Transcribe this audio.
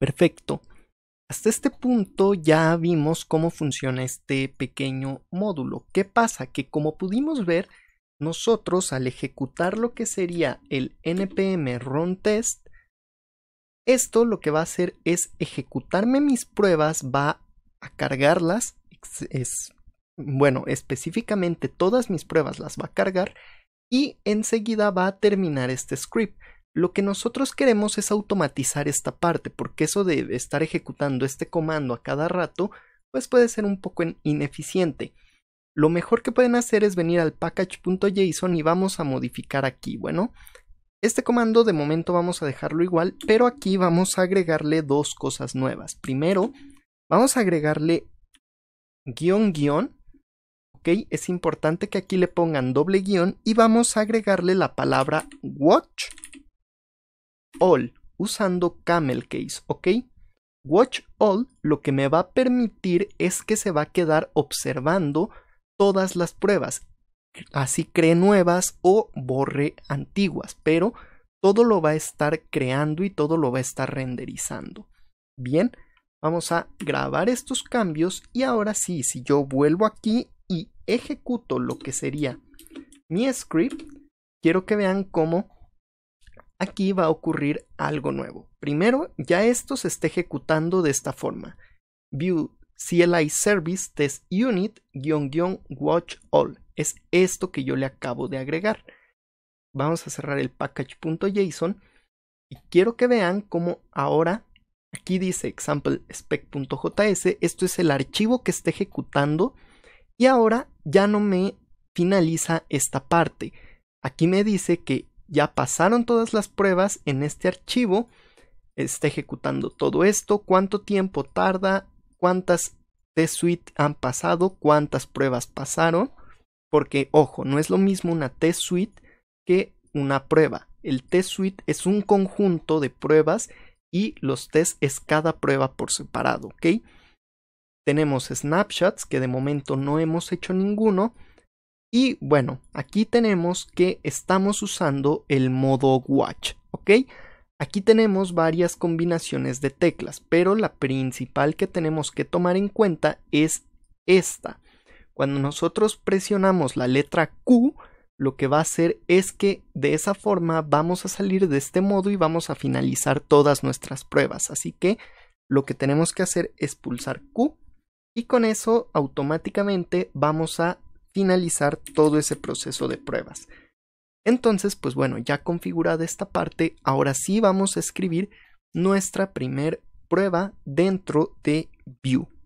Perfecto. Hasta este punto ya vimos cómo funciona este pequeño módulo. ¿Qué pasa? Que como pudimos ver, nosotros al ejecutar lo que sería el npm run test, esto lo que va a hacer es ejecutarme mis pruebas, va a cargarlas, es, bueno, específicamente todas mis pruebas las va a cargar y enseguida va a terminar este script. Lo que nosotros queremos es automatizar esta parte, porque eso de estar ejecutando este comando a cada rato, pues puede ser un poco ineficiente. Lo mejor que pueden hacer es venir al package.json y vamos a modificar aquí. Bueno, este comando de momento vamos a dejarlo igual, pero aquí vamos a agregarle dos cosas nuevas. Primero, vamos a agregarle guión guión ok, es importante que aquí le pongan doble guión y vamos a agregarle la palabra watch all usando camel case, ¿ok? Watch all lo que me va a permitir es que se va a quedar observando todas las pruebas. Así cree nuevas o borre antiguas, pero todo lo va a estar creando y todo lo va a estar renderizando. Bien, vamos a grabar estos cambios y ahora sí, si yo vuelvo aquí y ejecuto lo que sería mi script, quiero que vean cómo aquí va a ocurrir algo nuevo. Primero, ya esto se está ejecutando de esta forma. View CLI Service Test Unit-Watch All. Es esto que yo le acabo de agregar. Vamos a cerrar el package.json y quiero que vean cómo ahora aquí dice example spec.js. Esto es el archivo que está ejecutando y ahora ya no me finaliza esta parte. Aquí me dice que ya pasaron todas las pruebas en este archivo, está ejecutando todo esto, cuánto tiempo tarda, cuántas test suite han pasado, cuántas pruebas pasaron, porque ojo, no es lo mismo una test suite que una prueba. El test suite es un conjunto de pruebas y los tests es cada prueba por separado, ¿ok? Tenemos snapshots que de momento no hemos hecho ninguno y bueno, aquí tenemos que estamos usando el modo watch, ¿ok? Aquí tenemos varias combinaciones de teclas, pero la principal que tenemos que tomar en cuenta es esta. Cuando nosotros presionamos la letra Q, lo que va a hacer es que de esa forma vamos a salir de este modo y vamos a finalizar todas nuestras pruebas. Así que lo que tenemos que hacer es pulsar Q y con eso automáticamente vamos a finalizar todo ese proceso de pruebas. Entonces, pues bueno, ya configurada esta parte, ahora sí vamos a escribir nuestra primer prueba dentro de Vue.